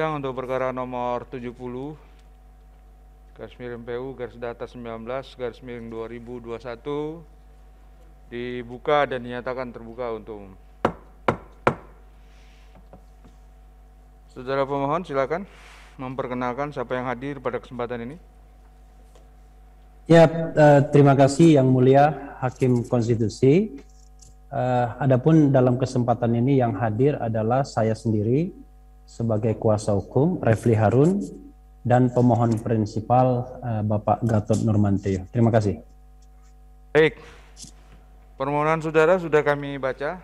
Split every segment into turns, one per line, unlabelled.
sidang untuk perkara nomor 70 garis miring PU garis data 19 garis miring 2021 dibuka dan dinyatakan terbuka untuk umum. Saudara pemohon silakan memperkenalkan siapa yang hadir pada kesempatan ini.
Ya, eh, terima kasih Yang Mulia Hakim Konstitusi. Eh, adapun dalam kesempatan ini yang hadir adalah saya sendiri sebagai kuasa hukum Refli Harun dan pemohon prinsipal uh, Bapak Gatot Nurmantio. Terima kasih. Baik.
Permohonan saudara sudah kami baca.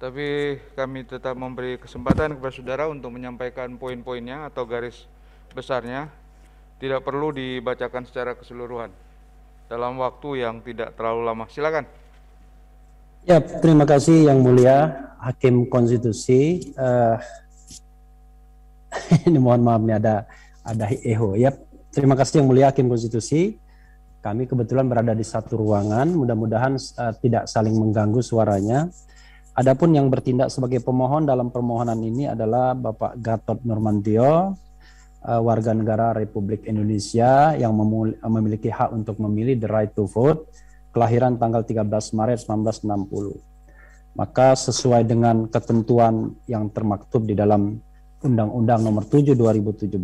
Tapi kami tetap memberi kesempatan kepada saudara untuk menyampaikan poin-poinnya atau garis besarnya. Tidak perlu dibacakan secara keseluruhan dalam waktu yang tidak terlalu lama. Silakan.
Ya, terima kasih yang mulia hakim konstitusi uh, ini mohon maaf nih ada ada eho ya yep. terima kasih yang mulia hakim konstitusi kami kebetulan berada di satu ruangan mudah-mudahan uh, tidak saling mengganggu suaranya Adapun yang bertindak sebagai pemohon dalam permohonan ini adalah Bapak Gatot Normantio, uh, eh, warga negara Republik Indonesia yang memiliki hak untuk memilih the right to vote, kelahiran tanggal 13 Maret 1960 maka sesuai dengan ketentuan yang termaktub di dalam Undang-Undang Nomor 7 2017,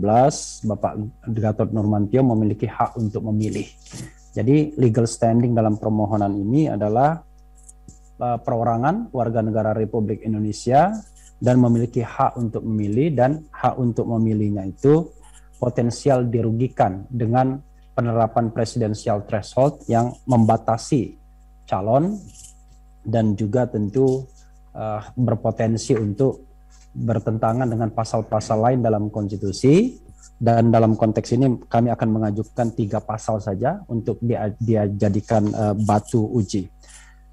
Bapak Gatot Nurmantio memiliki hak untuk memilih. Jadi legal standing dalam permohonan ini adalah eh, perorangan warga negara Republik Indonesia dan memiliki hak untuk memilih dan hak untuk memilihnya itu potensial dirugikan dengan penerapan presidensial threshold yang membatasi calon dan juga tentu uh, berpotensi untuk bertentangan dengan pasal-pasal lain dalam konstitusi dan dalam konteks ini kami akan mengajukan tiga pasal saja untuk dia, dia jadikan uh, batu uji.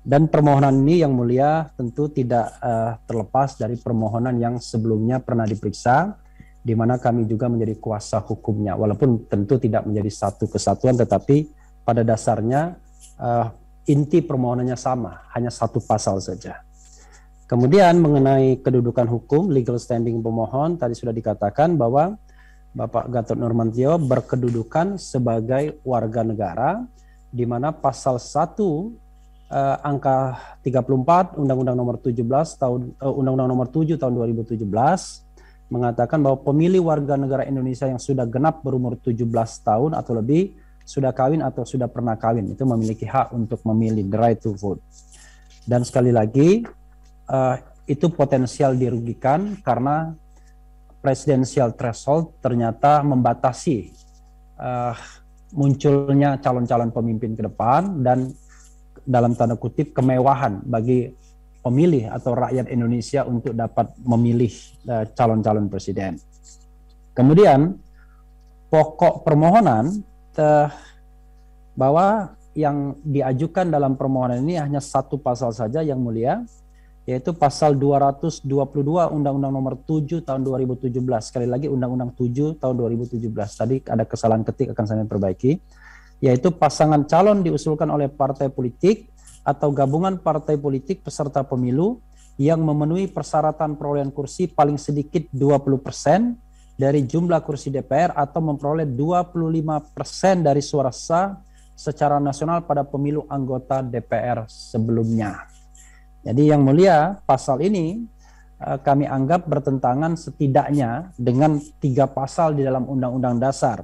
Dan permohonan ini yang mulia tentu tidak uh, terlepas dari permohonan yang sebelumnya pernah diperiksa di mana kami juga menjadi kuasa hukumnya walaupun tentu tidak menjadi satu kesatuan tetapi pada dasarnya uh, inti permohonannya sama, hanya satu pasal saja. Kemudian mengenai kedudukan hukum, legal standing pemohon, tadi sudah dikatakan bahwa Bapak Gatot Nurmantio berkedudukan sebagai warga negara, di mana pasal 1 eh, angka 34 Undang-Undang Nomor 17 tahun eh, Undang-Undang Nomor 7 tahun 2017 mengatakan bahwa pemilih warga negara Indonesia yang sudah genap berumur 17 tahun atau lebih sudah kawin atau sudah pernah kawin itu memiliki hak untuk memilih the right to vote. Dan sekali lagi uh, itu potensial dirugikan karena presidensial threshold ternyata membatasi uh, munculnya calon-calon pemimpin ke depan dan dalam tanda kutip kemewahan bagi pemilih atau rakyat Indonesia untuk dapat memilih eh, calon-calon uh, presiden. Kemudian pokok permohonan uh, bahwa yang diajukan dalam permohonan ini hanya satu pasal saja yang mulia yaitu pasal 222 Undang-Undang Nomor 7 tahun 2017. Sekali lagi Undang-Undang 7 tahun 2017. Tadi ada kesalahan ketik akan saya perbaiki. Yaitu pasangan calon diusulkan oleh partai politik atau gabungan partai politik peserta pemilu yang memenuhi persyaratan perolehan kursi paling sedikit 20 persen dari jumlah kursi DPR atau memperoleh 25% dari suara sah secara nasional pada pemilu anggota DPR sebelumnya. Jadi yang mulia, pasal ini eh, kami anggap bertentangan setidaknya dengan tiga pasal di dalam Undang-Undang Dasar,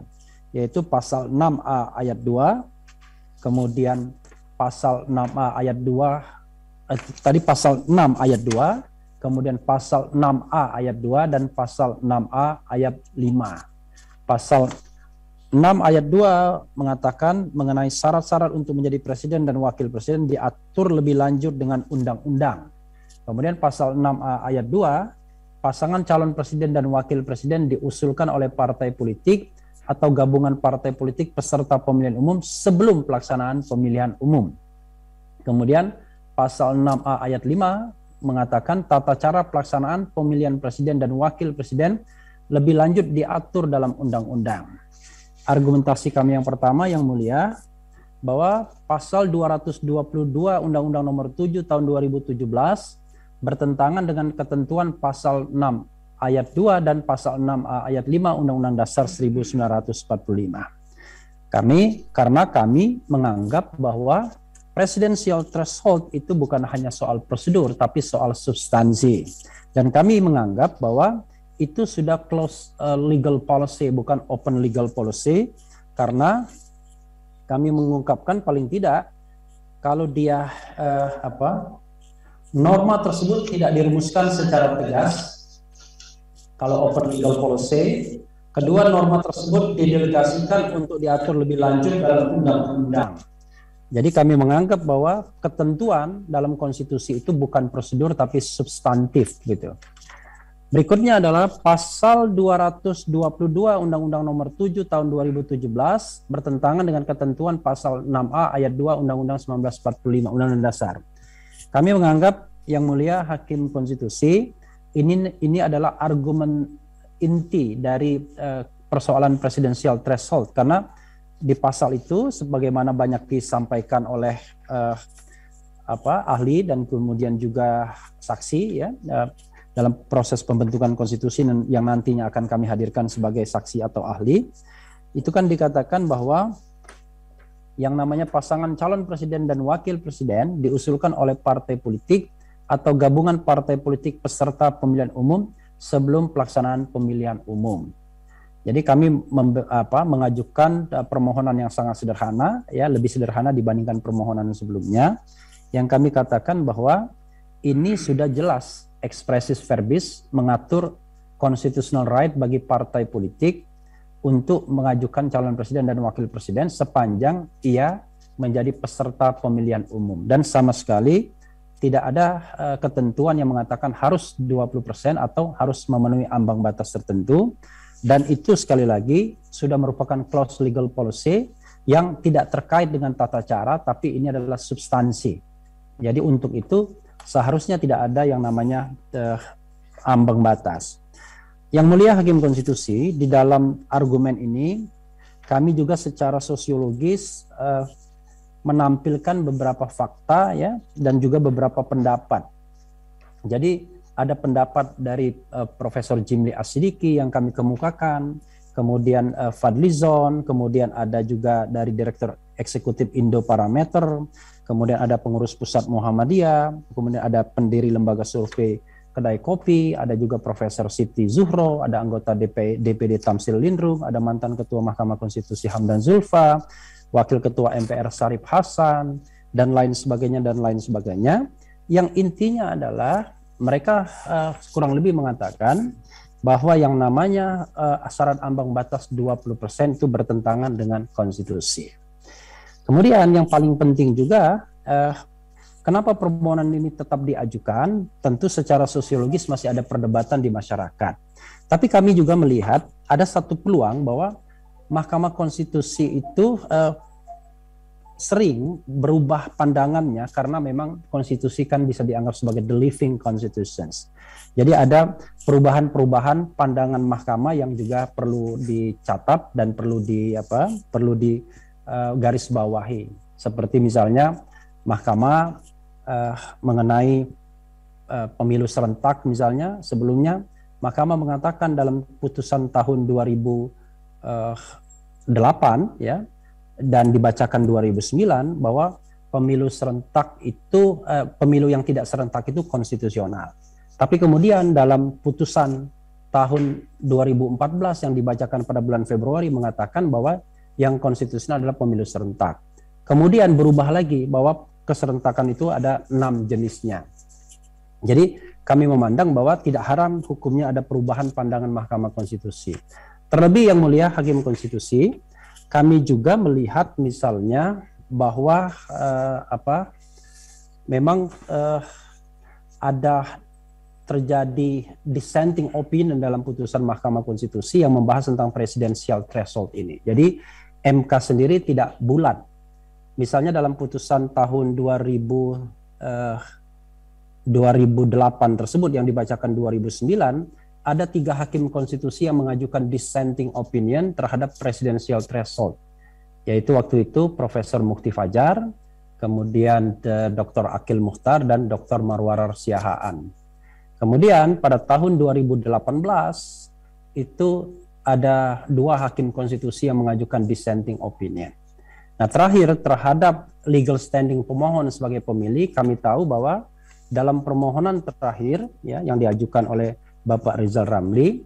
yaitu pasal 6A ayat 2, kemudian pasal 6A ayat 2 eh, tadi pasal 6 ayat 2 kemudian pasal 6A ayat 2 dan pasal 6A ayat 5. Pasal 6 ayat 2 mengatakan mengenai syarat-syarat untuk menjadi presiden dan wakil presiden diatur lebih lanjut dengan undang-undang. Kemudian pasal 6A ayat 2, pasangan calon presiden dan wakil presiden diusulkan oleh partai politik atau gabungan partai politik peserta pemilihan umum sebelum pelaksanaan pemilihan umum. Kemudian pasal 6A ayat 5 mengatakan tata cara pelaksanaan pemilihan presiden dan wakil presiden lebih lanjut diatur dalam undang-undang. Argumentasi kami yang pertama yang mulia bahwa pasal 222 Undang-Undang Nomor 7 tahun 2017 bertentangan dengan ketentuan pasal 6 ayat 2 dan pasal 6 ayat 5 Undang-Undang Dasar 1945. Kami karena kami menganggap bahwa presidensial threshold itu bukan hanya soal prosedur tapi soal substansi. Dan kami menganggap bahwa itu sudah close uh, legal policy bukan open legal policy karena kami mengungkapkan paling tidak kalau dia uh, apa norma tersebut tidak dirumuskan secara tegas kalau open legal policy kedua norma tersebut didelegasikan untuk diatur lebih lanjut dalam undang-undang jadi kami menganggap bahwa ketentuan dalam konstitusi itu bukan prosedur tapi substantif gitu. Berikutnya adalah pasal 222 Undang-Undang Nomor 7 Tahun 2017 bertentangan dengan ketentuan pasal 6A ayat 2 Undang-Undang 1945 Undang-Undang Dasar. Kami menganggap yang mulia hakim konstitusi ini ini adalah argumen inti dari uh, persoalan presidensial threshold karena di pasal itu sebagaimana banyak disampaikan oleh uh, apa ahli dan kemudian juga saksi ya uh, dalam proses pembentukan konstitusi yang nantinya akan kami hadirkan sebagai saksi atau ahli itu kan dikatakan bahwa yang namanya pasangan calon presiden dan wakil presiden diusulkan oleh partai politik atau gabungan partai politik peserta pemilihan umum sebelum pelaksanaan pemilihan umum jadi kami mem, apa, mengajukan eh, permohonan yang sangat sederhana, ya lebih sederhana dibandingkan permohonan sebelumnya, yang kami katakan bahwa ini sudah jelas ekspresis verbis mengatur constitutional right bagi partai politik untuk mengajukan calon presiden dan wakil presiden sepanjang ia menjadi peserta pemilihan umum dan sama sekali tidak ada uh, ketentuan yang mengatakan harus 20% atau harus memenuhi ambang batas tertentu dan itu sekali lagi sudah merupakan close legal policy yang tidak terkait dengan tata cara, tapi ini adalah substansi. Jadi untuk itu seharusnya tidak ada yang namanya uh, ambang batas. Yang mulia Hakim Konstitusi di dalam argumen ini kami juga secara sosiologis uh, menampilkan beberapa fakta ya dan juga beberapa pendapat. Jadi ada pendapat dari uh, Profesor Jimli Asidiki yang kami kemukakan, kemudian uh, eh, Fadlizon, kemudian ada juga dari Direktur Eksekutif Indo Parameter, kemudian ada pengurus pusat Muhammadiyah, kemudian ada pendiri lembaga survei kedai kopi, ada juga Profesor Siti Zuhro, ada anggota DP, DPD Tamsil Lindrung, ada mantan Ketua Mahkamah Konstitusi Hamdan Zulfa, Wakil Ketua MPR Sarip Hasan, dan lain sebagainya, dan lain sebagainya. Yang intinya adalah mereka uh, kurang lebih mengatakan bahwa yang namanya uh, eh, syarat ambang batas 20% itu bertentangan dengan konstitusi. Kemudian yang paling penting juga uh, kenapa permohonan ini tetap diajukan? Tentu secara sosiologis masih ada perdebatan di masyarakat. Tapi kami juga melihat ada satu peluang bahwa Mahkamah Konstitusi itu uh, sering berubah pandangannya karena memang konstitusi kan bisa dianggap sebagai the living constitutions. Jadi ada perubahan-perubahan pandangan mahkamah yang juga perlu dicatat dan perlu di apa? perlu di uh, garis bawahi. Seperti misalnya mahkamah uh, mengenai uh, pemilu serentak misalnya sebelumnya mahkamah mengatakan dalam putusan tahun 2008 ya dan dibacakan 2009 bahwa pemilu serentak itu eh, pemilu yang tidak serentak itu konstitusional. Tapi kemudian dalam putusan tahun 2014 yang dibacakan pada bulan Februari mengatakan bahwa yang konstitusional adalah pemilu serentak. Kemudian berubah lagi bahwa keserentakan itu ada enam jenisnya. Jadi kami memandang bahwa tidak haram hukumnya ada perubahan pandangan Mahkamah Konstitusi. Terlebih yang mulia Hakim Konstitusi kami juga melihat misalnya bahwa uh, apa memang uh, ada terjadi dissenting opinion dalam putusan Mahkamah Konstitusi yang membahas tentang presidensial threshold ini. Jadi MK sendiri tidak bulat. Misalnya dalam putusan tahun 2000 eh, 2008 tersebut yang dibacakan 2009 ada tiga hakim konstitusi yang mengajukan dissenting opinion terhadap presidential threshold, yaitu waktu itu Profesor Mukti Fajar, kemudian eh, Dr. Akil Muhtar, dan Dr. Marwarar Siahaan. Kemudian pada tahun 2018 itu ada dua hakim konstitusi yang mengajukan dissenting opinion. Nah, terakhir terhadap legal standing pemohon sebagai pemilih, kami tahu bahwa dalam permohonan terakhir ya yang diajukan oleh Bapak Rizal Ramli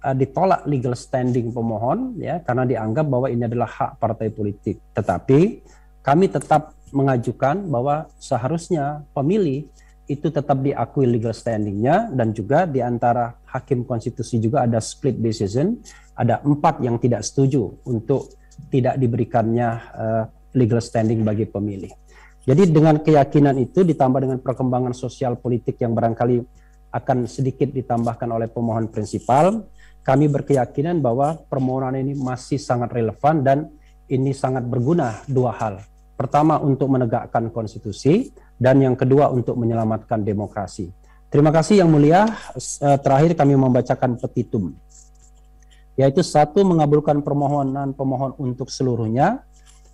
eh, ditolak legal standing pemohon ya karena dianggap bahwa ini adalah hak partai politik. Tetapi kami tetap mengajukan bahwa seharusnya pemilih itu tetap diakui legal standingnya dan juga di antara hakim konstitusi juga ada split decision, ada empat yang tidak setuju untuk tidak diberikannya uh, legal standing bagi pemilih. Jadi dengan keyakinan itu ditambah dengan perkembangan sosial politik yang barangkali akan sedikit ditambahkan oleh pemohon prinsipal. Kami berkeyakinan bahwa permohonan ini masih sangat relevan dan ini sangat berguna dua hal. Pertama untuk menegakkan konstitusi dan yang kedua untuk menyelamatkan demokrasi. Terima kasih yang mulia. E, terakhir kami membacakan petitum yaitu satu mengabulkan permohonan pemohon untuk seluruhnya,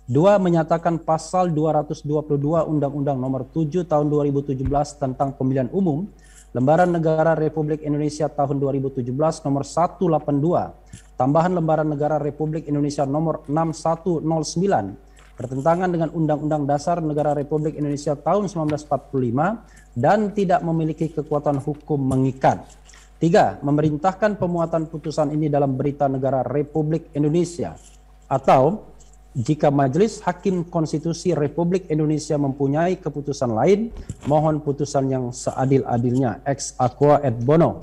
dua menyatakan pasal 222 Undang-Undang Nomor 7 Tahun 2017 tentang Pemilihan Umum Lembaran Negara Republik Indonesia tahun 2017 nomor 182, tambahan Lembaran Negara Republik Indonesia nomor 6109, bertentangan dengan Undang-Undang Dasar Negara Republik Indonesia tahun 1945 dan tidak memiliki kekuatan hukum mengikat. Tiga, memerintahkan pemuatan putusan ini dalam berita negara Republik Indonesia atau jika Majelis Hakim Konstitusi Republik Indonesia mempunyai keputusan lain, mohon putusan yang seadil-adilnya ex aqua et bono.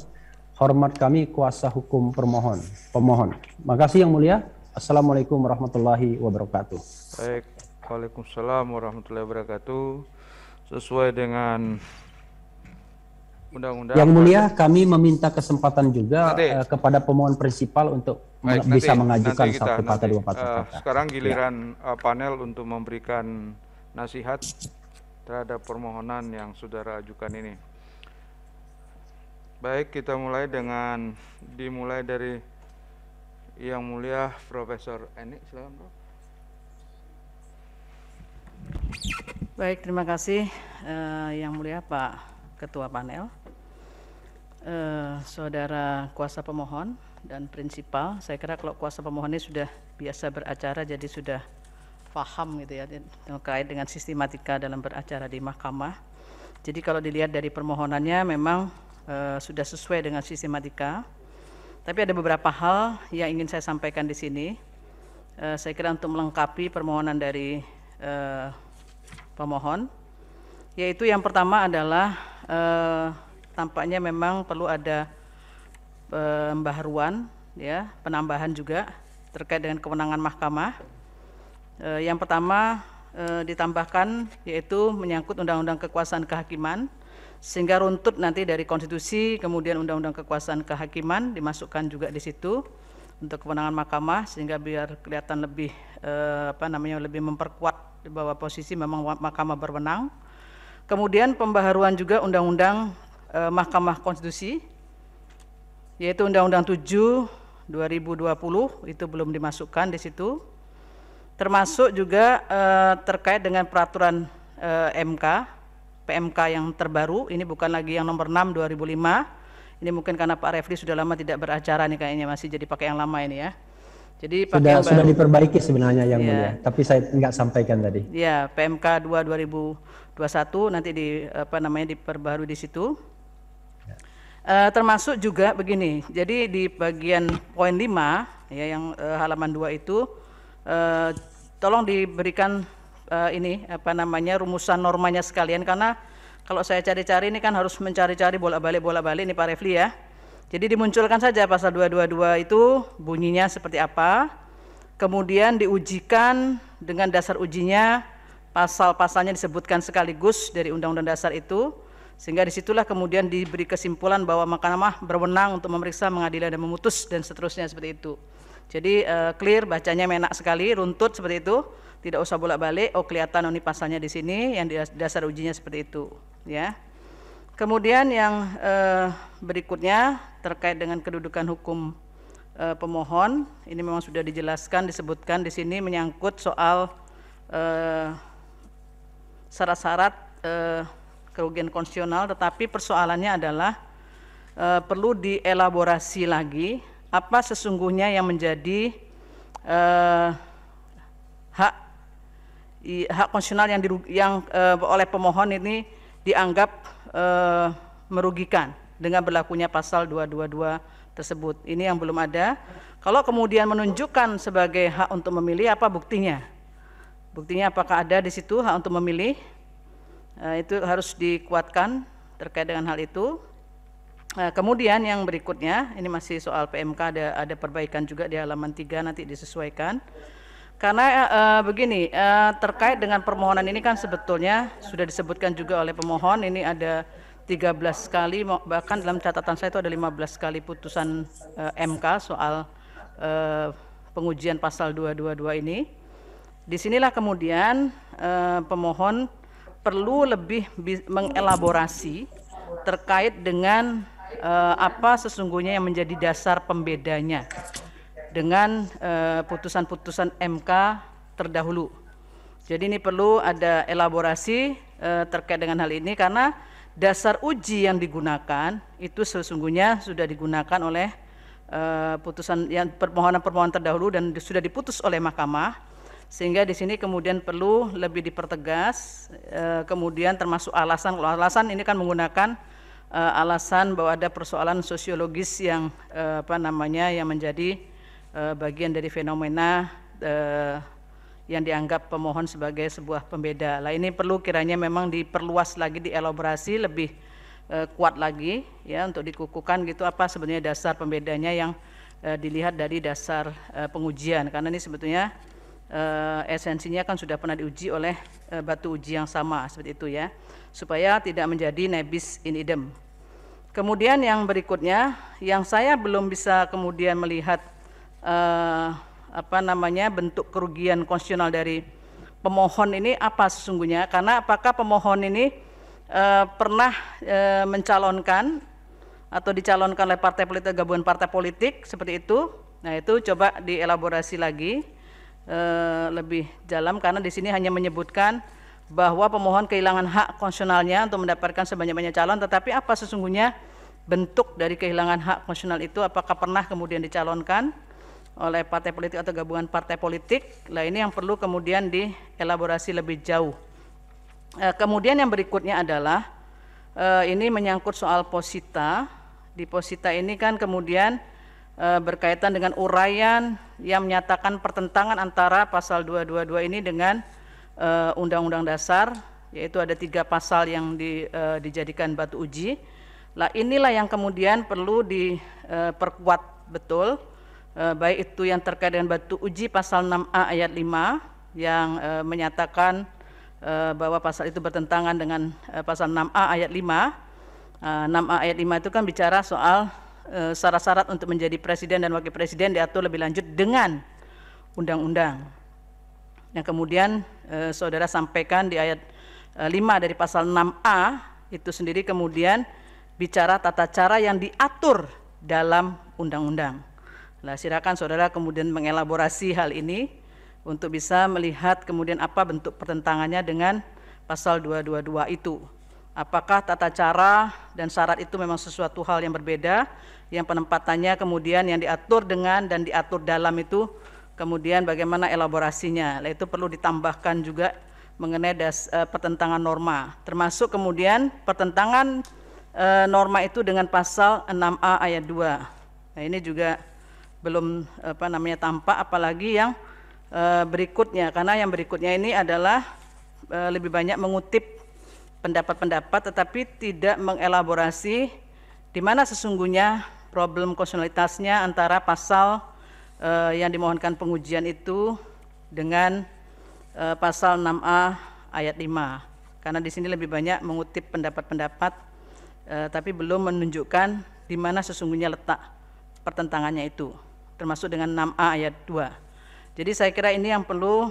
Hormat kami kuasa hukum permohon, pemohon. Makasih yang mulia. Assalamualaikum warahmatullahi wabarakatuh.
Baik, Waalaikumsalam warahmatullahi wabarakatuh. Sesuai dengan Undang-undang. Yang mulia,
kami meminta kesempatan juga nanti. Eh, kepada pemohon prinsipal untuk Baik, bisa mengajukan kita, satu kata dua kata. Uh,
eh, ya. sekarang giliran ya. Eh, panel untuk memberikan nasihat terhadap permohonan yang saudara ajukan ini. Baik, kita mulai dengan dimulai dari yang mulia Profesor Eni, silakan Prof.
Baik, terima kasih uh, yang mulia Pak Ketua Panel uh, saudara kuasa pemohon dan prinsipal. Saya kira kalau kuasa pemohon ini sudah biasa beracara, jadi sudah paham gitu ya terkait dengan sistematika dalam beracara di mahkamah. Jadi kalau dilihat dari permohonannya memang e, sudah sesuai dengan sistematika. Tapi ada beberapa hal yang ingin saya sampaikan di sini. E, saya kira untuk melengkapi permohonan dari e, pemohon, yaitu yang pertama adalah tampaknya memang perlu ada pembaharuan ya, penambahan juga terkait dengan kewenangan mahkamah. E, yang pertama e, ditambahkan yaitu menyangkut undang-undang kekuasaan kehakiman sehingga runtut nanti dari konstitusi kemudian undang-undang kekuasaan kehakiman dimasukkan juga di situ untuk kewenangan mahkamah sehingga biar kelihatan lebih e, apa namanya lebih memperkuat bahwa posisi memang mahkamah berwenang. Kemudian pembaharuan juga undang-undang eh, Mahkamah Konstitusi yaitu Undang-Undang 7 2020 itu belum dimasukkan di situ. Termasuk juga eh, terkait dengan peraturan eh, MK, PMK yang terbaru, ini bukan lagi yang nomor 6 2005. Ini mungkin karena Pak Refli sudah lama tidak beracara nih kayaknya masih jadi pakai yang lama ini ya. Jadi pakai sudah, yang sudah diperbaiki
sebenarnya yang ya. mulia, tapi saya nggak sampaikan tadi.
Ya, PMK 2 2021 nanti di apa namanya diperbarui di situ. Uh, termasuk juga begini. Jadi di bagian poin 5 ya yang uh, halaman 2 itu uh, tolong diberikan uh, ini apa namanya rumusan normanya sekalian karena kalau saya cari-cari ini kan harus mencari-cari bolak-balik bolak-balik ini Pak Refli ya. Jadi dimunculkan saja pasal 222 itu bunyinya seperti apa. Kemudian diujikan dengan dasar ujinya pasal-pasalnya disebutkan sekaligus dari Undang-Undang Dasar itu sehingga disitulah kemudian diberi kesimpulan bahwa mahkamah berwenang untuk memeriksa, mengadili dan memutus dan seterusnya seperti itu. Jadi uh, clear bacanya menak sekali, runtut seperti itu, tidak usah bolak-balik. Oh kelihatan oh, ini pasalnya di sini, yang dasar ujinya seperti itu, ya. Kemudian yang uh, berikutnya terkait dengan kedudukan hukum uh, pemohon, ini memang sudah dijelaskan, disebutkan di sini menyangkut soal syarat-syarat uh, kerugian konstitusional, tetapi persoalannya adalah e, perlu dielaborasi lagi apa sesungguhnya yang menjadi e, hak i, hak konstitusional yang, dirug, yang e, oleh pemohon ini dianggap e, merugikan dengan berlakunya pasal 222 tersebut. Ini yang belum ada. Kalau kemudian menunjukkan sebagai hak untuk memilih apa buktinya? Buktinya apakah ada di situ hak untuk memilih? Eh, itu harus dikuatkan terkait dengan hal itu. Eh, kemudian yang berikutnya, ini masih soal PMK ada ada perbaikan juga di halaman 3 nanti disesuaikan. Karena uh, begini, uh, terkait dengan permohonan ini kan sebetulnya sudah disebutkan juga oleh pemohon, ini ada 13 kali, bahkan dalam catatan saya itu ada 15 kali putusan uh, MK soal uh, pengujian pasal 222 ini. Disinilah kemudian uh, pemohon perlu lebih mengelaborasi terkait dengan eh, apa sesungguhnya yang menjadi dasar pembedanya dengan eh, putusan-putusan eh, MK terdahulu. Jadi ini perlu ada elaborasi eh, terkait dengan hal ini karena dasar uji yang digunakan itu sesungguhnya sudah digunakan oleh eh, putusan yang permohonan-permohonan terdahulu dan sudah diputus oleh mahkamah sehingga di sini kemudian perlu lebih dipertegas eh, kemudian termasuk alasan kalau alasan ini kan menggunakan eh, alasan bahwa ada persoalan sosiologis yang eh, apa namanya yang menjadi bagian dari fenomena yang dianggap pemohon sebagai sebuah pembeda. Lah ini perlu kiranya memang diperluas lagi, dielaborasi lebih kuat lagi ya untuk dikukuhkan gitu apa sebenarnya dasar pembedanya yang dilihat dari dasar pengujian karena ini sebetulnya uh, esensinya kan sudah pernah diuji oleh uh, batu uji yang sama seperti itu ya supaya tidak menjadi nebis in idem kemudian yang berikutnya yang saya belum bisa kemudian melihat uh, apa namanya bentuk kerugian konstitusional dari pemohon ini apa sesungguhnya karena apakah pemohon ini uh, pernah uh, mencalonkan atau dicalonkan oleh partai politik gabungan partai politik seperti itu nah itu coba dielaborasi lagi Eh, lebih dalam karena di sini hanya menyebutkan bahwa pemohon kehilangan hak konstitusionalnya untuk mendapatkan sebanyak-banyak calon, tetapi apa sesungguhnya bentuk dari kehilangan hak konstitusional itu? Apakah pernah kemudian dicalonkan oleh partai politik atau gabungan partai politik? Lah ini yang perlu kemudian dielaborasi lebih jauh. Eh, kemudian yang berikutnya adalah eh, ini menyangkut soal posita. Di posita ini kan kemudian Eh, berkaitan dengan uraian yang menyatakan pertentangan antara pasal 222 ini dengan eh, Undang-Undang Dasar, yaitu ada tiga pasal yang di, eh, dijadikan batu uji. Nah inilah yang kemudian perlu diperkuat betul, baik itu yang terkait dengan batu uji pasal 6A ayat 5 yang menyatakan bahwa pasal itu bertentangan dengan pasal 6A ayat 5. 6A ayat 5 itu kan bicara soal Eh, syarat-syarat untuk menjadi presiden dan wakil presiden diatur lebih lanjut dengan undang-undang. Yang kemudian uh, saudara sampaikan di ayat uh, eh, 5 dari pasal 6A itu sendiri kemudian bicara tata cara yang diatur dalam undang-undang. Nah, silakan saudara kemudian mengelaborasi hal ini untuk bisa melihat kemudian apa bentuk pertentangannya dengan pasal 222 itu. Apakah tata cara dan syarat itu memang sesuatu hal yang berbeda yang penempatannya kemudian yang diatur dengan dan diatur dalam itu kemudian bagaimana elaborasinya nah, itu perlu ditambahkan juga mengenai das, e, pertentangan norma termasuk kemudian pertentangan e, norma itu dengan pasal 6A ayat 2 nah ini juga belum apa namanya tampak apalagi yang e, berikutnya karena yang berikutnya ini adalah e, lebih banyak mengutip pendapat-pendapat tetapi tidak mengelaborasi di mana sesungguhnya problem konsolidasinya antara pasal uh, yang dimohonkan pengujian itu dengan uh, pasal 6A ayat 5. Karena di sini lebih banyak mengutip pendapat-pendapat uh, tapi belum menunjukkan di mana sesungguhnya letak pertentangannya itu, termasuk dengan 6A ayat 2. Jadi saya kira ini yang perlu uh,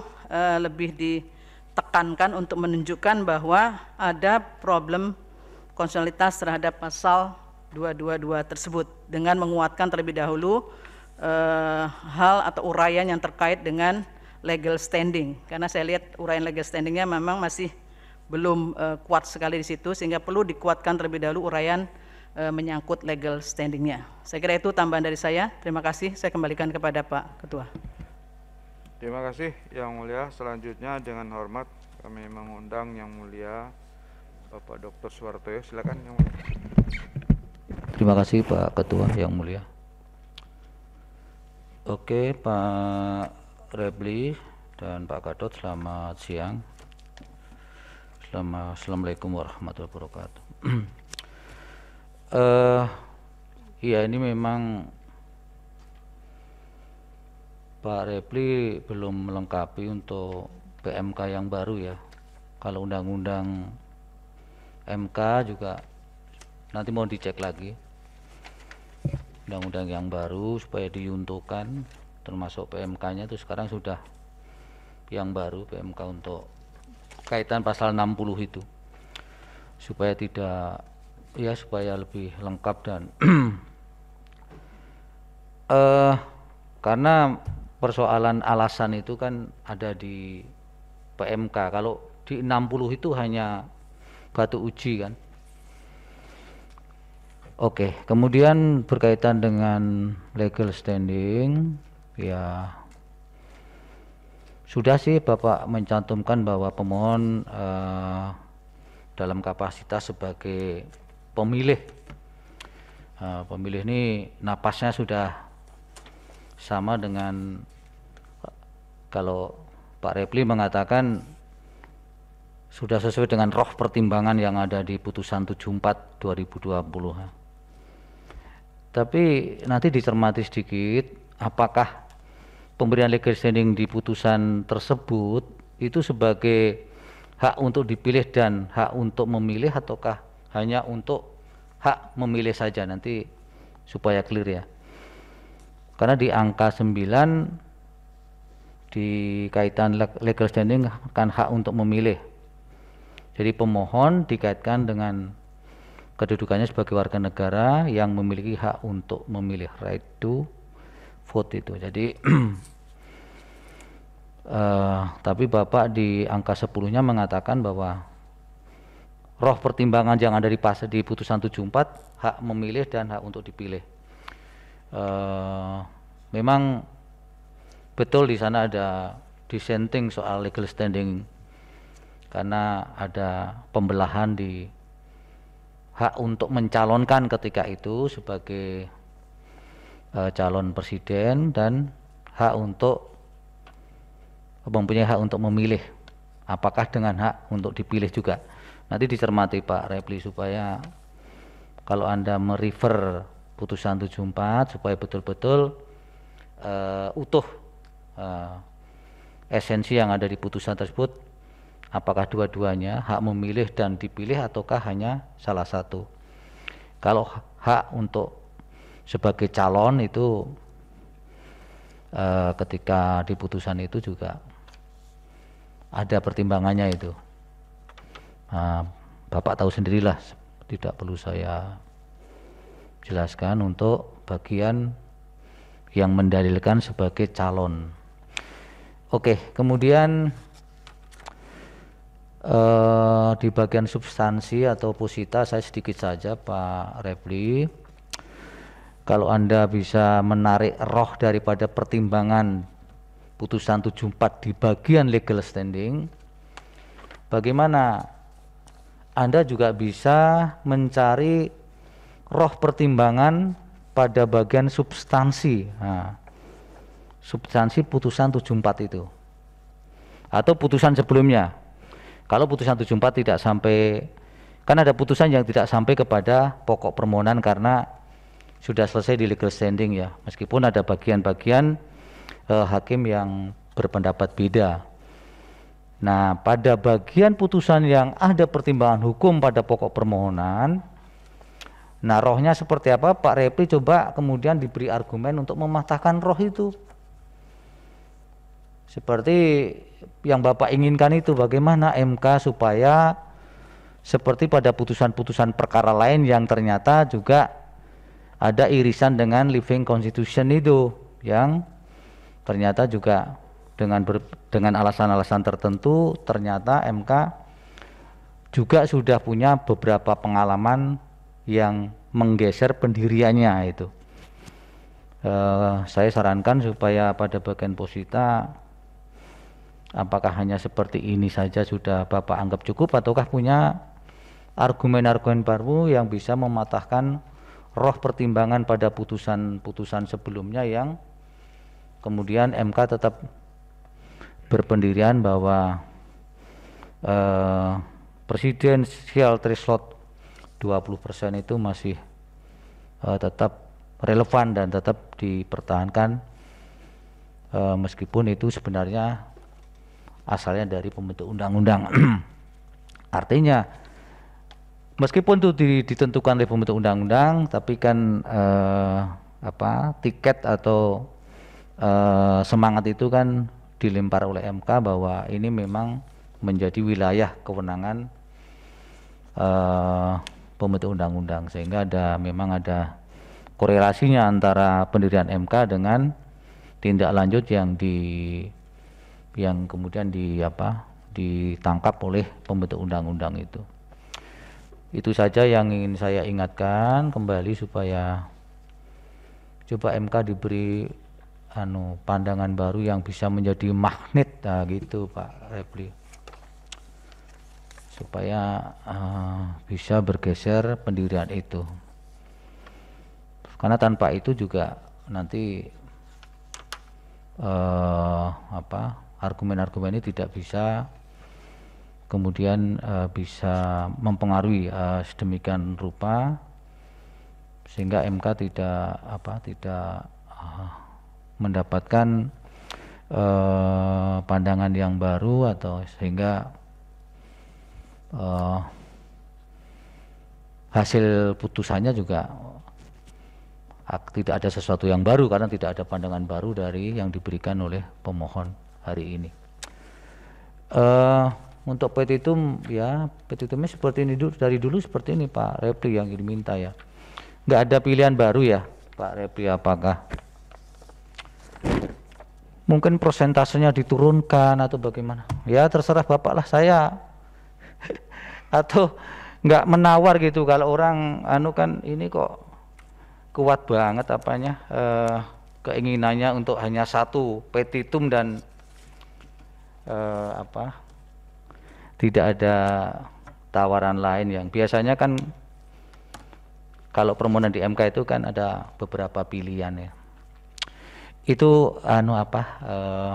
lebih ditekankan untuk menunjukkan bahwa ada problem konstitusionalitas terhadap pasal dua dua dua tersebut dengan menguatkan terlebih dahulu eh, hal atau uraian yang terkait dengan legal standing karena saya lihat uraian legal standingnya memang masih belum eh, kuat sekali di situ sehingga perlu dikuatkan terlebih dahulu uraian eh, menyangkut legal standingnya. Saya kira itu tambahan dari saya. Terima kasih. Saya kembalikan kepada Pak Ketua.
Terima kasih Yang Mulia. Selanjutnya dengan hormat kami mengundang Yang Mulia Bapak Dr. Suwartoyo. Silakan Yang Mulia.
Terima kasih Pak Ketua yang mulia. Oke Pak Rebli dan Pak Gadot selamat siang. Selamat, Assalamualaikum warahmatullahi wabarakatuh. uh, iya ini memang Pak Repli belum melengkapi untuk PMK yang baru ya. Kalau undang-undang MK juga nanti mau dicek lagi undang-undang yang baru supaya diuntukkan termasuk PMK-nya itu sekarang sudah yang baru PMK untuk kaitan pasal 60 itu supaya tidak ya supaya lebih lengkap dan uh, karena persoalan alasan itu kan ada di PMK kalau di 60 itu hanya batu uji kan Oke, kemudian berkaitan dengan legal standing, ya sudah sih Bapak mencantumkan bahwa pemohon uh, dalam kapasitas sebagai pemilih, uh, pemilih ini napasnya sudah sama dengan kalau Pak Repli mengatakan sudah sesuai dengan roh pertimbangan yang ada di putusan 74 2020 tapi nanti dicermati sedikit apakah pemberian legal standing di putusan tersebut itu sebagai hak untuk dipilih dan hak untuk memilih ataukah hanya untuk hak memilih saja nanti supaya clear ya karena di angka 9 di kaitan legal standing kan hak untuk memilih jadi pemohon dikaitkan dengan kedudukannya sebagai warga negara yang memiliki hak untuk memilih right to vote itu. Jadi uh, tapi Bapak di angka 10-nya mengatakan bahwa roh pertimbangan yang ada di pas di putusan 74 hak memilih dan hak untuk dipilih. Uh, memang betul di sana ada dissenting soal legal standing karena ada pembelahan di hak untuk mencalonkan ketika itu sebagai uh, calon presiden dan hak untuk mempunyai hak untuk memilih apakah dengan hak untuk dipilih juga nanti dicermati Pak Repli supaya kalau Anda merefer putusan 74 supaya betul-betul uh, utuh uh, esensi yang ada di putusan tersebut apakah dua-duanya hak memilih dan dipilih ataukah hanya salah satu kalau hak untuk sebagai calon itu eh, ketika di putusan itu juga ada pertimbangannya itu nah, Bapak tahu sendirilah tidak perlu saya jelaskan untuk bagian yang mendalilkan sebagai calon oke kemudian Uh, di bagian substansi atau posita saya sedikit saja Pak Repli. Kalau Anda bisa menarik roh daripada pertimbangan putusan 74 di bagian legal standing, bagaimana Anda juga bisa mencari roh pertimbangan pada bagian substansi. Nah, substansi putusan 74 itu. Atau putusan sebelumnya, kalau putusan 74 tidak sampai kan ada putusan yang tidak sampai kepada pokok permohonan karena sudah selesai di legal standing ya. Meskipun ada bagian-bagian eh, hakim yang berpendapat beda. Nah, pada bagian putusan yang ada pertimbangan hukum pada pokok permohonan, nah rohnya seperti apa? Pak Repli coba kemudian diberi argumen untuk mematahkan roh itu. Seperti yang Bapak inginkan itu bagaimana MK supaya seperti pada putusan-putusan perkara lain yang ternyata juga ada irisan dengan living constitution itu yang ternyata juga dengan ber, dengan alasan-alasan tertentu ternyata MK juga sudah punya beberapa pengalaman yang menggeser pendiriannya itu. Uh, saya sarankan supaya pada bagian posita Apakah hanya seperti ini saja sudah Bapak anggap cukup ataukah punya argumen-argumen baru yang bisa mematahkan roh pertimbangan pada putusan-putusan sebelumnya yang kemudian MK tetap berpendirian bahwa eh, presidensial threshold 20% itu masih eh, tetap relevan dan tetap dipertahankan eh, meskipun itu sebenarnya asalnya dari pembentuk undang-undang. Artinya meskipun itu ditentukan oleh pembentuk undang-undang, tapi kan eh, apa tiket atau eh, semangat itu kan dilempar oleh MK bahwa ini memang menjadi wilayah kewenangan eh, pembentuk undang-undang sehingga ada memang ada korelasinya antara pendirian MK dengan tindak lanjut yang di yang kemudian di apa ditangkap oleh pembentuk undang-undang itu. Itu saja yang ingin saya ingatkan kembali supaya coba MK diberi anu pandangan baru yang bisa menjadi magnet nah gitu Pak Repli supaya uh, bisa bergeser pendirian itu karena tanpa itu juga nanti uh, apa argumen-argumen ini tidak bisa kemudian e, bisa mempengaruhi e, sedemikian rupa sehingga MK tidak apa tidak ah, mendapatkan e, pandangan yang baru atau sehingga e, hasil putusannya juga tidak ada sesuatu yang baru karena tidak ada pandangan baru dari yang diberikan oleh pemohon hari ini. Uh, untuk petitum ya petitumnya seperti ini dulu dari dulu seperti ini Pak Repli yang diminta ya. Nggak ada pilihan baru ya Pak Repli apakah mungkin persentasenya diturunkan atau bagaimana ya terserah bapak lah saya atau nggak menawar gitu kalau orang anu kan ini kok kuat banget apanya eh, keinginannya untuk hanya satu petitum dan eh, apa tidak ada tawaran lain yang biasanya kan kalau permohonan di MK itu kan ada beberapa pilihan ya itu anu apa eh,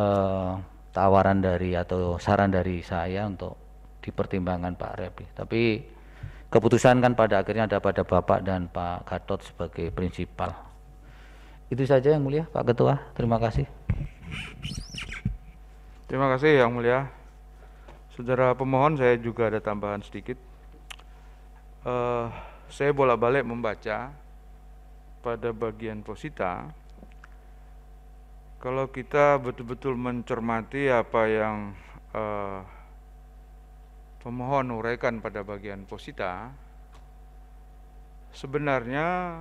eh, tawaran dari atau saran dari saya untuk dipertimbangkan Pak Repi tapi keputusan kan pada akhirnya ada pada Bapak dan Pak Gatot sebagai prinsipal itu saja yang mulia Pak Ketua terima kasih
Terima kasih Yang Mulia. Saudara pemohon saya juga ada tambahan sedikit. Uh, saya bolak-balik membaca pada bagian posita. Kalau kita betul-betul mencermati apa yang uh, pemohon uraikan pada bagian posita, sebenarnya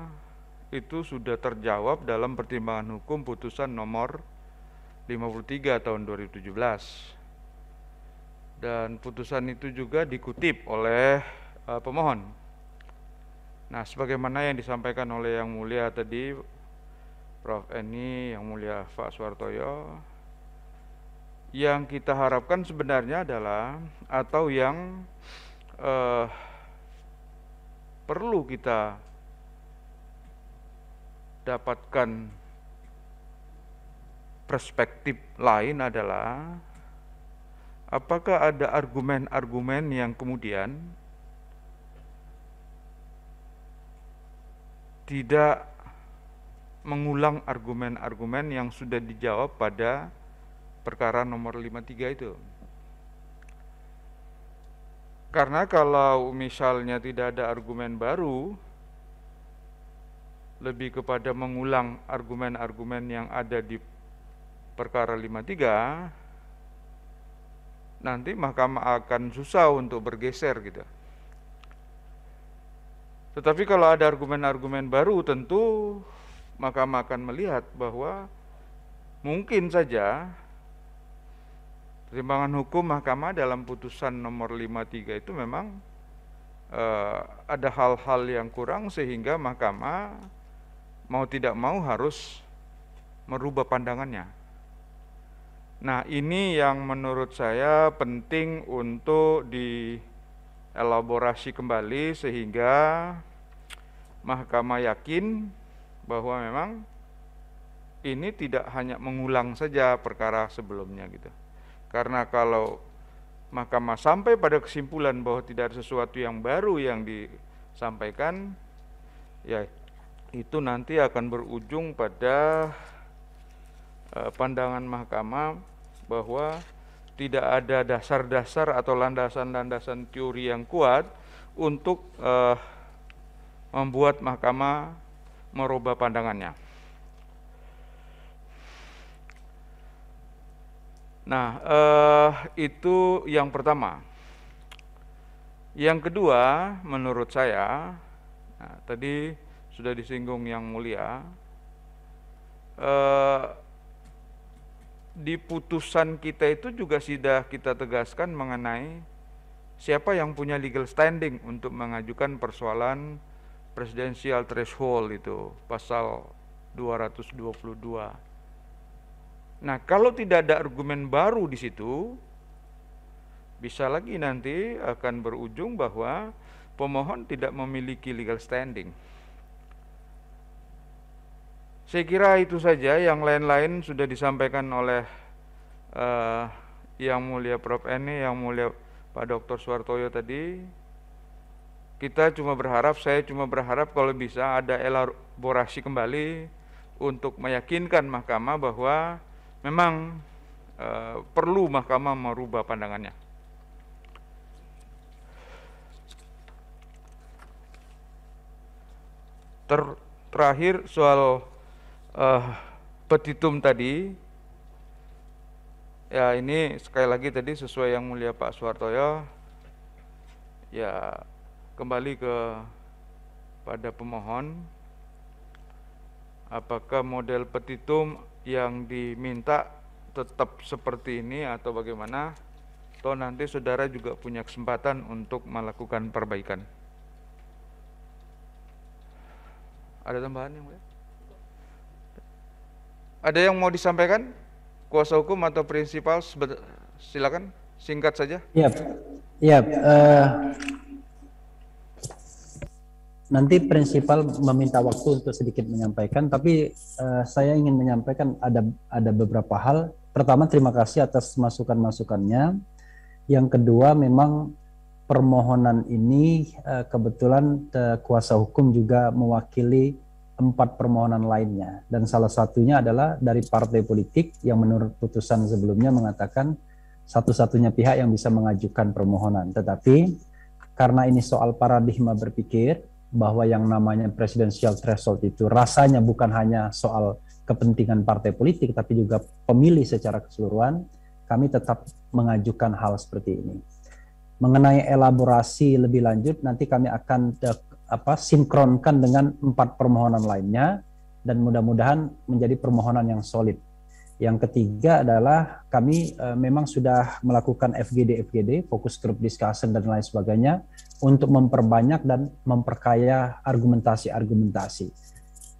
itu sudah terjawab dalam pertimbangan hukum putusan nomor 53 tahun 2017 dan putusan itu juga dikutip oleh uh, pemohon. Nah, sebagaimana yang disampaikan oleh yang mulia tadi Prof. Eni, yang mulia Pak Suartoyo, yang kita harapkan sebenarnya adalah atau yang uh, perlu kita dapatkan perspektif lain adalah apakah ada argumen-argumen yang kemudian tidak mengulang argumen-argumen yang sudah dijawab pada perkara nomor 53 itu. Karena kalau misalnya tidak ada argumen baru, lebih kepada mengulang argumen-argumen yang ada di perkara 53 nanti mahkamah akan susah untuk bergeser gitu. Tetapi kalau ada argumen-argumen baru tentu mahkamah akan melihat bahwa mungkin saja pertimbangan hukum mahkamah dalam putusan nomor 53 itu memang eh, ada hal-hal yang kurang sehingga mahkamah mau tidak mau harus merubah pandangannya. Nah, ini yang menurut saya penting untuk dielaborasi kembali sehingga mahkamah yakin bahwa memang ini tidak hanya mengulang saja perkara sebelumnya gitu. Karena kalau mahkamah sampai pada kesimpulan bahwa tidak ada sesuatu yang baru yang disampaikan, ya itu nanti akan berujung pada eh, pandangan mahkamah bahwa tidak ada dasar-dasar atau landasan-landasan teori yang kuat untuk uh, membuat mahkamah merubah pandangannya. Nah, uh, itu yang pertama. Yang kedua, menurut saya, nah, tadi sudah disinggung yang mulia, uh, di putusan kita itu juga sudah kita tegaskan mengenai siapa yang punya legal standing untuk mengajukan persoalan presidensial threshold itu pasal 222. Nah, kalau tidak ada argumen baru di situ bisa lagi nanti akan berujung bahwa pemohon tidak memiliki legal standing. Saya kira itu saja, yang lain-lain sudah disampaikan oleh uh, yang mulia Prof. Eni, yang mulia Pak Dr. Suartoyo tadi. Kita cuma berharap, saya cuma berharap kalau bisa ada elaborasi kembali untuk meyakinkan mahkamah bahwa memang uh, perlu mahkamah merubah pandangannya. ter, terakhir soal uh, petitum tadi ya ini sekali lagi tadi sesuai yang mulia Pak Suwartoyo ya kembali ke pada pemohon apakah model petitum yang diminta tetap seperti ini atau bagaimana atau nanti saudara juga punya kesempatan untuk melakukan perbaikan ada tambahan yang mulia? Ada yang mau disampaikan? Kuasa hukum atau prinsipal? Silakan, singkat saja. Iya. yep.
Iya. Yep. Uh, nanti prinsipal meminta waktu untuk sedikit menyampaikan, tapi uh, saya ingin menyampaikan ada ada beberapa hal. Pertama, terima kasih atas masukan-masukannya. Yang kedua, memang permohonan ini uh, kebetulan uh, kuasa hukum juga mewakili empat permohonan lainnya dan salah satunya adalah dari partai politik yang menurut putusan sebelumnya mengatakan satu-satunya pihak yang bisa mengajukan permohonan. Tetapi karena ini soal paradigma berpikir bahwa yang namanya presidensial threshold itu rasanya bukan hanya soal kepentingan partai politik tapi juga pemilih secara keseluruhan, kami tetap mengajukan hal seperti ini. Mengenai elaborasi lebih lanjut nanti kami akan apa sinkronkan dengan empat permohonan lainnya dan mudah-mudahan menjadi permohonan yang solid. Yang ketiga adalah kami e, memang sudah melakukan FGD FGD fokus group discussion dan lain sebagainya untuk memperbanyak dan memperkaya argumentasi-argumentasi.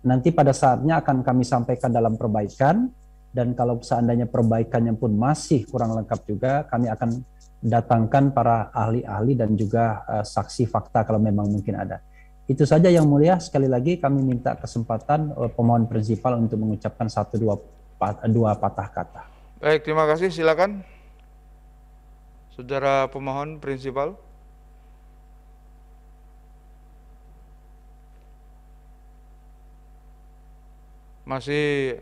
Nanti pada saatnya akan kami sampaikan dalam perbaikan dan kalau seandainya perbaikannya pun masih kurang lengkap juga kami akan datangkan para ahli-ahli dan juga uh, saksi fakta kalau memang mungkin ada. Itu saja yang mulia. Sekali lagi kami minta kesempatan eh, pemohon prinsipal untuk mengucapkan satu dua dua patah kata.
Baik, terima kasih. Silakan, saudara pemohon prinsipal. Masih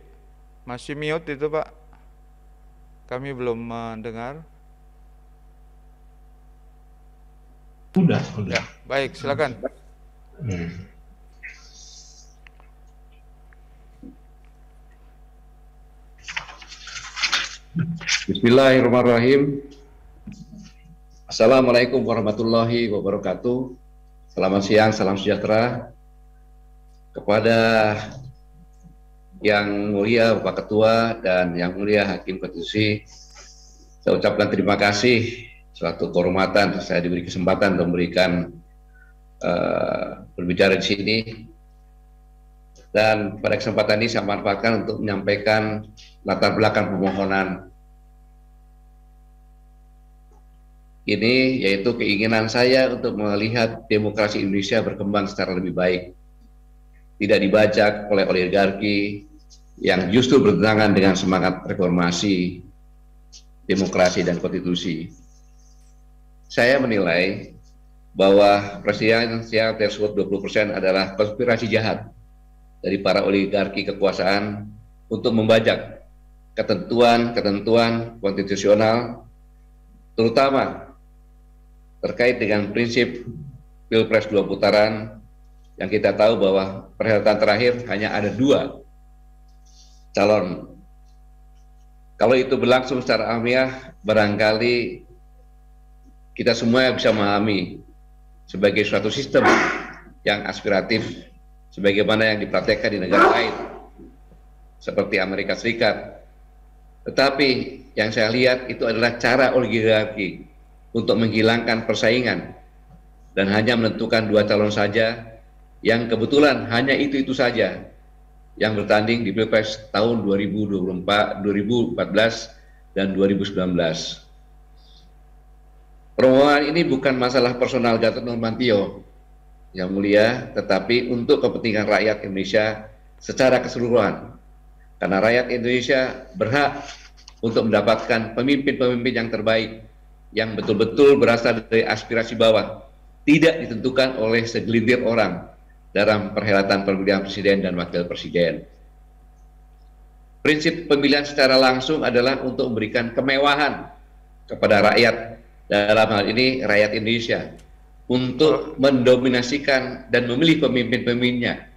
masih mute itu Pak. Kami belum mendengar.
Sudah sudah. Ya,
baik, silakan.
Hmm.
Bismillahirrahmanirrahim. Assalamualaikum warahmatullahi wabarakatuh. Selamat siang, salam sejahtera kepada yang mulia Bapak Ketua dan yang mulia Hakim Konstitusi. Saya ucapkan terima kasih, suatu kehormatan saya diberi kesempatan untuk memberikan Eh, berbicara di sini. Dan pada kesempatan ini saya manfaatkan untuk menyampaikan latar belakang permohonan ini yaitu keinginan saya untuk melihat demokrasi Indonesia berkembang secara lebih baik. Tidak dibajak oleh oligarki yang justru bertentangan dengan semangat reformasi, demokrasi, dan konstitusi. Saya menilai bahwa presidensial threshold 20% adalah konspirasi jahat dari para oligarki kekuasaan untuk membajak ketentuan-ketentuan konstitusional terutama terkait dengan prinsip Pilpres dua putaran yang kita tahu bahwa perhelatan terakhir hanya ada dua calon. Kalau itu berlangsung secara amiah, barangkali kita semua bisa memahami sebagai suatu sistem yang aspiratif sebagaimana yang dipraktekkan di negara lain seperti Amerika Serikat. Tetapi yang saya lihat itu adalah cara oligarki untuk menghilangkan persaingan dan hanya menentukan dua calon saja yang kebetulan hanya itu-itu saja yang bertanding di Pilpres tahun 2024, 2014 dan 2019. Permohonan ini bukan masalah personal Gatot Nurmantio, yang mulia, tetapi untuk kepentingan rakyat Indonesia secara keseluruhan. Karena rakyat Indonesia berhak untuk mendapatkan pemimpin-pemimpin yang terbaik, yang betul-betul berasal dari aspirasi bawah, tidak ditentukan oleh segelintir orang dalam perhelatan pemilihan presiden dan wakil presiden. Prinsip pemilihan secara langsung adalah untuk memberikan kemewahan kepada rakyat dalam hal ini rakyat Indonesia untuk oh. mendominasikan dan memilih pemimpin-pemimpinnya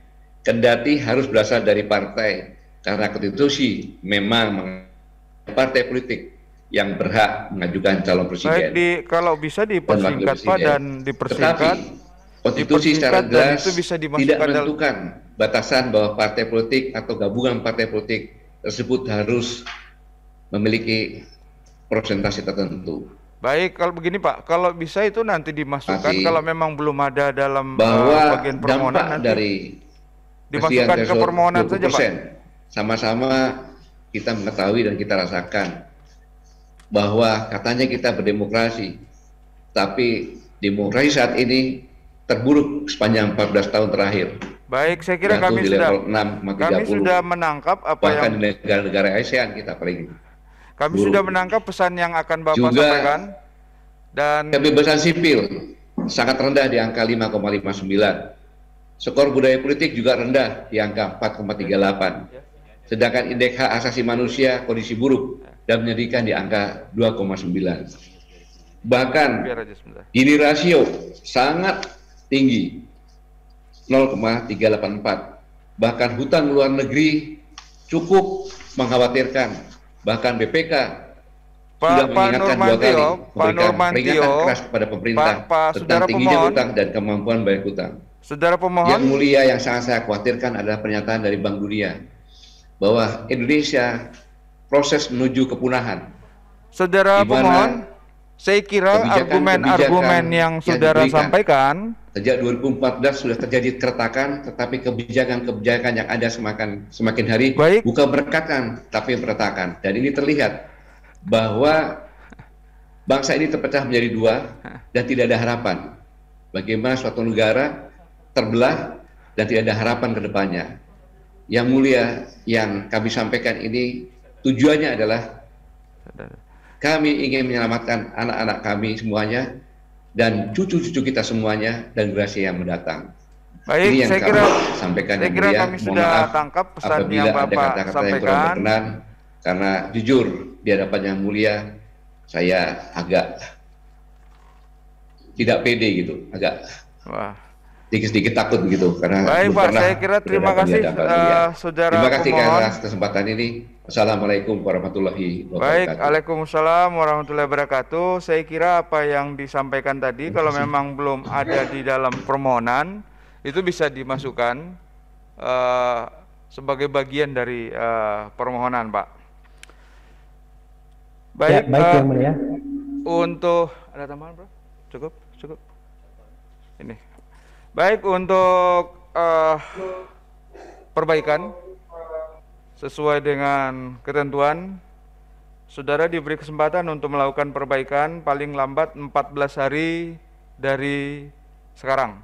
kendati harus berasal dari partai karena konstitusi memang partai politik yang berhak mengajukan calon presiden. Baik, di,
kalau bisa dipersingkat Pak dan dipersingkat.
konstitusi secara jelas bisa tidak menentukan dalam... batasan bahwa partai politik atau gabungan partai politik tersebut harus memiliki persentase tertentu.
Baik, kalau begini Pak, kalau bisa itu nanti dimasukkan Masih. kalau memang belum ada dalam eh, bahwa bagian permohonan nanti dari dimasukkan ke permohonan saja Pak. Sama-sama kita
mengetahui dan kita rasakan bahwa katanya kita berdemokrasi, tapi demokrasi saat ini terburuk sepanjang 14 tahun terakhir.
Baik, saya kira Yaitu kami sudah 6, kami 30, sudah menangkap apa bahkan yang di negara-negara
ASEAN kita paling kami Buruh. sudah menangkap
pesan yang akan Bapak Juga sampaikan
dan kebebasan sipil sangat rendah di angka 5,59. Skor budaya politik juga rendah di angka 4,38. Sedangkan indeks hak asasi manusia kondisi buruk dan menyedihkan di angka 2,9. Bahkan gini rasio sangat tinggi 0,384. Bahkan hutang luar negeri cukup mengkhawatirkan bahkan BPK pa, sudah mengingatkan dua kali memberikan peringatan keras kepada pemerintah pa, pa, tentang tingginya pemohon. utang dan kemampuan bayar utang. Saudara pemohon. Yang mulia yang sangat saya khawatirkan adalah pernyataan dari Bank Dunia bahwa Indonesia proses menuju kepunahan. Saudara pemohon, saya kira argumen-argumen yang, yang saudara sampaikan Sejak 2014 sudah terjadi keretakan, tetapi kebijakan-kebijakan yang ada semakin semakin hari Baik. bukan berkatkan, tapi keretakan. Dan ini terlihat bahwa bangsa ini terpecah menjadi dua dan tidak ada harapan. Bagaimana suatu negara terbelah dan tidak ada harapan ke depannya. Yang mulia yang kami sampaikan ini tujuannya adalah kami ingin menyelamatkan anak-anak kami semuanya dan cucu-cucu kita semuanya dan generasi yang mendatang. Baik, Ini yang saya kami kira sampaikan saya kira kami Mohon sudah maaf tangkap pesan apabila yang Bapak ada kata-kata sampaikan. yang kurang berkenan karena jujur di hadapan yang mulia saya agak tidak pede gitu, agak Wah sedikit-sedikit takut begitu karena baik Pak saya kira terima kasih uh, saudara terima kasih atas kesempatan ini Assalamualaikum warahmatullahi wabarakatuh. Baik,
Waalaikumsalam warahmatullahi wabarakatuh. Saya kira apa yang disampaikan tadi kalau memang belum ada di dalam permohonan itu bisa dimasukkan uh, sebagai bagian dari uh, permohonan, Pak. Baik, ya, baik uh, ya Untuk ada tambahan, Bro? Cukup, cukup. Ini. Baik untuk uh, perbaikan sesuai dengan ketentuan Saudara diberi kesempatan untuk melakukan perbaikan paling lambat 14 hari dari sekarang.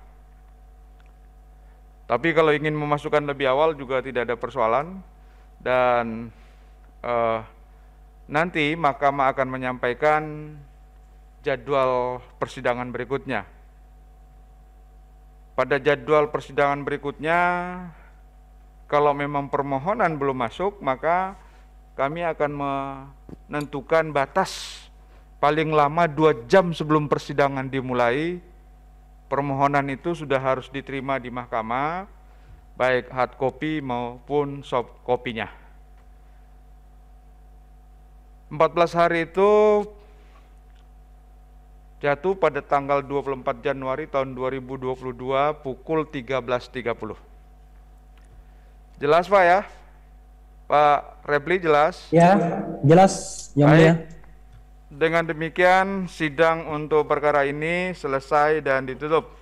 Tapi kalau ingin memasukkan lebih awal juga tidak ada persoalan dan uh, nanti mahkamah akan menyampaikan jadwal persidangan berikutnya. Pada jadwal persidangan berikutnya, kalau memang permohonan belum masuk, maka kami akan menentukan batas paling lama dua jam sebelum persidangan dimulai. Permohonan itu sudah harus diterima di mahkamah, baik hard copy maupun soft copy-nya. 14 hari itu jatuh pada tanggal 24 Januari tahun 2022 pukul 13.30. Jelas Pak ya? Pak Repli jelas?
Ya, jelas. Yang Baik. Mulia.
Dengan demikian sidang untuk perkara ini selesai dan ditutup.